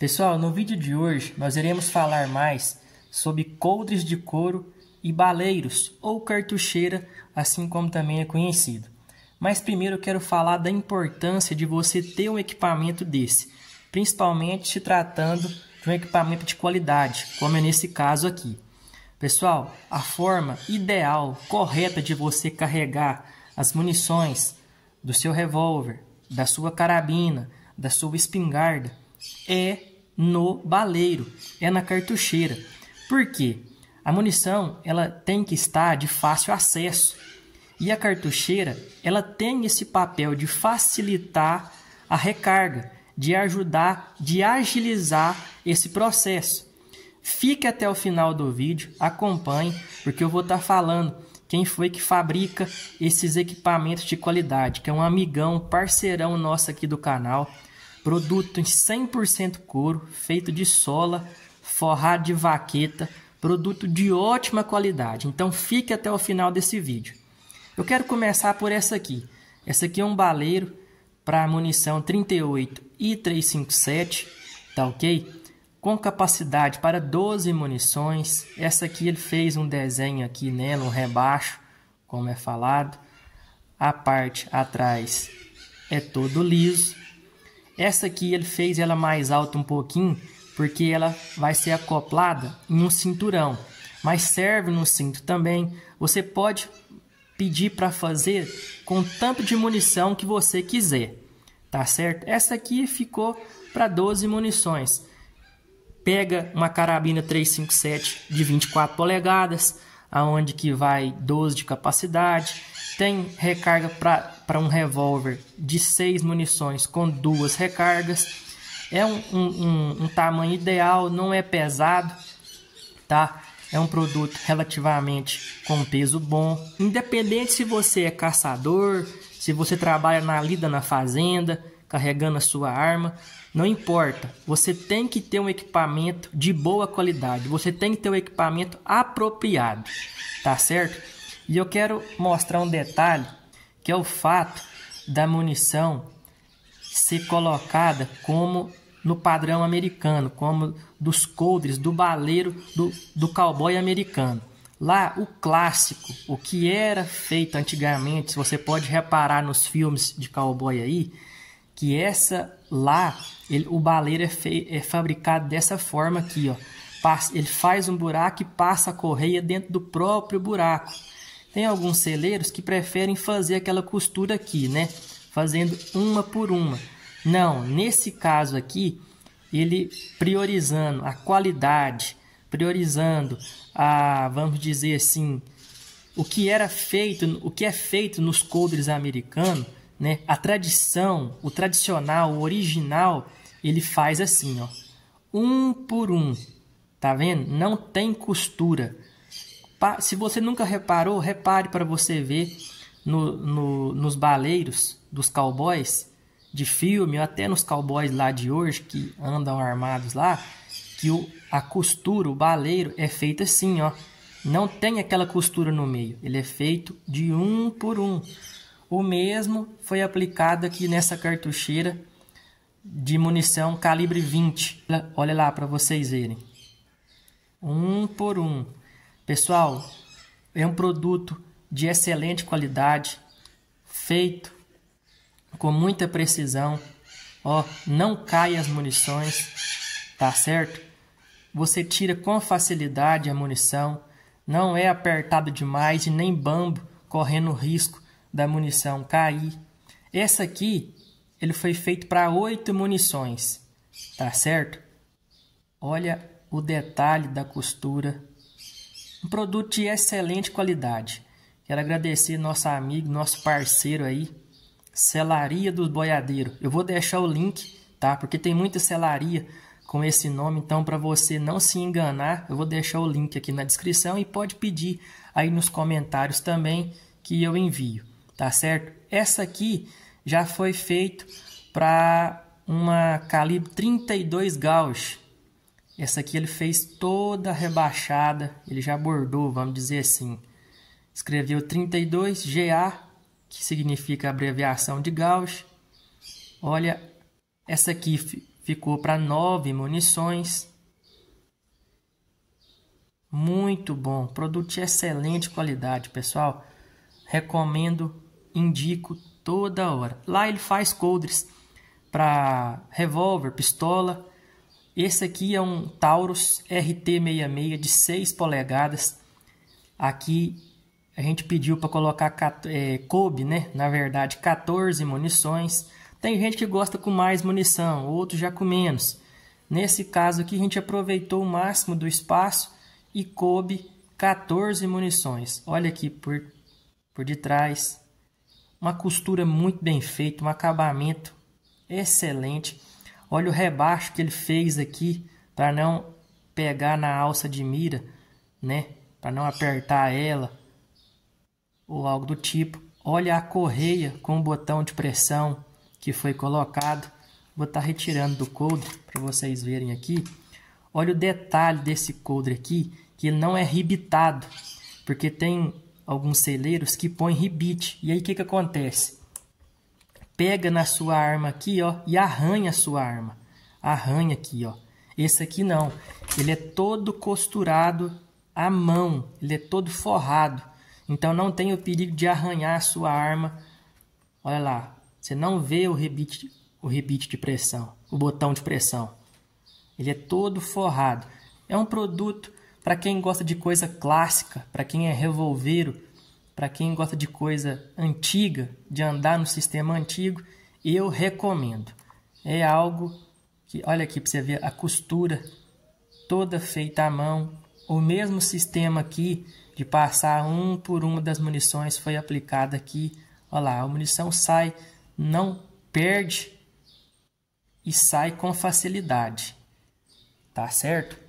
Pessoal, no vídeo de hoje nós iremos falar mais sobre coldres de couro e baleiros ou cartucheira, assim como também é conhecido. Mas primeiro eu quero falar da importância de você ter um equipamento desse, principalmente se tratando de um equipamento de qualidade, como é nesse caso aqui. Pessoal, a forma ideal, correta de você carregar as munições do seu revólver, da sua carabina, da sua espingarda é no baleiro, é na cartucheira. Por quê? A munição ela tem que estar de fácil acesso. E a cartucheira, ela tem esse papel de facilitar a recarga, de ajudar, de agilizar esse processo. Fique até o final do vídeo, acompanhe, porque eu vou estar tá falando quem foi que fabrica esses equipamentos de qualidade, que é um amigão, parceirão nosso aqui do canal produto em 100% couro, feito de sola, forrado de vaqueta, produto de ótima qualidade. Então fique até o final desse vídeo. Eu quero começar por essa aqui. Essa aqui é um baleiro para munição 38 e 357, tá OK? Com capacidade para 12 munições. Essa aqui ele fez um desenho aqui nela, um rebaixo, como é falado. A parte atrás é todo liso essa aqui ele fez ela mais alta um pouquinho, porque ela vai ser acoplada em um cinturão. Mas serve no cinto também. Você pode pedir para fazer com tanto de munição que você quiser, tá certo? Essa aqui ficou para 12 munições. Pega uma carabina 357 de 24 polegadas, aonde que vai 12 de capacidade, tem recarga para um revólver de seis munições com duas recargas. É um, um, um, um, tamanho ideal, não é pesado, tá? É um produto relativamente com peso bom. Independente se você é caçador, se você trabalha na lida na fazenda, carregando a sua arma, não importa. Você tem que ter um equipamento de boa qualidade. Você tem que ter um equipamento apropriado, tá certo? E eu quero mostrar um detalhe, que é o fato da munição ser colocada como no padrão americano, como dos coldres, do baleiro, do, do cowboy americano. Lá, o clássico, o que era feito antigamente, você pode reparar nos filmes de cowboy aí, que essa lá, ele, o baleiro é, fe, é fabricado dessa forma aqui, ó. ele faz um buraco e passa a correia dentro do próprio buraco. Tem alguns celeiros que preferem fazer aquela costura aqui, né? Fazendo uma por uma. Não, nesse caso aqui, ele priorizando a qualidade, priorizando a, vamos dizer assim, o que era feito, o que é feito nos coldres americanos, né? A tradição, o tradicional, o original, ele faz assim, ó, um por um, tá vendo? Não tem costura se você nunca reparou, repare para você ver no, no, nos baleiros dos cowboys de filme, ou até nos cowboys lá de hoje que andam armados lá, que o, a costura, o baleiro, é feito assim, ó. Não tem aquela costura no meio, ele é feito de um por um. O mesmo foi aplicado aqui nessa cartucheira de munição calibre 20. Olha lá para vocês verem. Um por um. Pessoal, é um produto de excelente qualidade, feito com muita precisão. Ó, não cai as munições, tá certo? Você tira com facilidade a munição, não é apertado demais e nem bambo, correndo risco da munição cair. Essa aqui, ele foi feito para oito munições, tá certo? Olha o detalhe da costura um produto de excelente qualidade. Quero agradecer nosso amigo, nosso parceiro aí, Celaria dos Boiadeiros. Eu vou deixar o link, tá? Porque tem muita celaria com esse nome, então para você não se enganar, eu vou deixar o link aqui na descrição e pode pedir aí nos comentários também que eu envio, tá certo? Essa aqui já foi feito para uma calibre 32 gauge, essa aqui ele fez toda rebaixada, ele já bordou, vamos dizer assim. Escreveu 32 GA, que significa abreviação de Gauss. Olha, essa aqui ficou para nove munições. Muito bom, produto de excelente qualidade, pessoal. Recomendo, indico toda hora. Lá ele faz coldres para revólver, pistola esse aqui é um Taurus RT66 de 6 polegadas. Aqui a gente pediu para colocar é, coube, né? Na verdade, 14 munições. Tem gente que gosta com mais munição, outros já com menos. Nesse caso aqui, a gente aproveitou o máximo do espaço e coube 14 munições. Olha aqui por, por de trás. Uma costura muito bem feita, um acabamento excelente. Olha o rebaixo que ele fez aqui para não pegar na alça de mira, né? Para não apertar ela ou algo do tipo. Olha a correia com o botão de pressão que foi colocado. Vou estar tá retirando do coldre para vocês verem aqui. Olha o detalhe desse coldre aqui, que ele não é ribitado, porque tem alguns celeiros que põem ribite. E aí o que, que acontece? pega na sua arma aqui, ó, e arranha a sua arma. Arranha aqui, ó. Esse aqui não. Ele é todo costurado à mão, ele é todo forrado. Então não tem o perigo de arranhar a sua arma. Olha lá, você não vê o rebite, o rebite de pressão, o botão de pressão. Ele é todo forrado. É um produto para quem gosta de coisa clássica, para quem é revolveiro, para quem gosta de coisa antiga, de andar no sistema antigo, eu recomendo. É algo que, olha aqui para você ver a costura toda feita à mão. O mesmo sistema aqui de passar um por uma das munições foi aplicado aqui. Olha lá, a munição sai, não perde e sai com facilidade. Tá certo?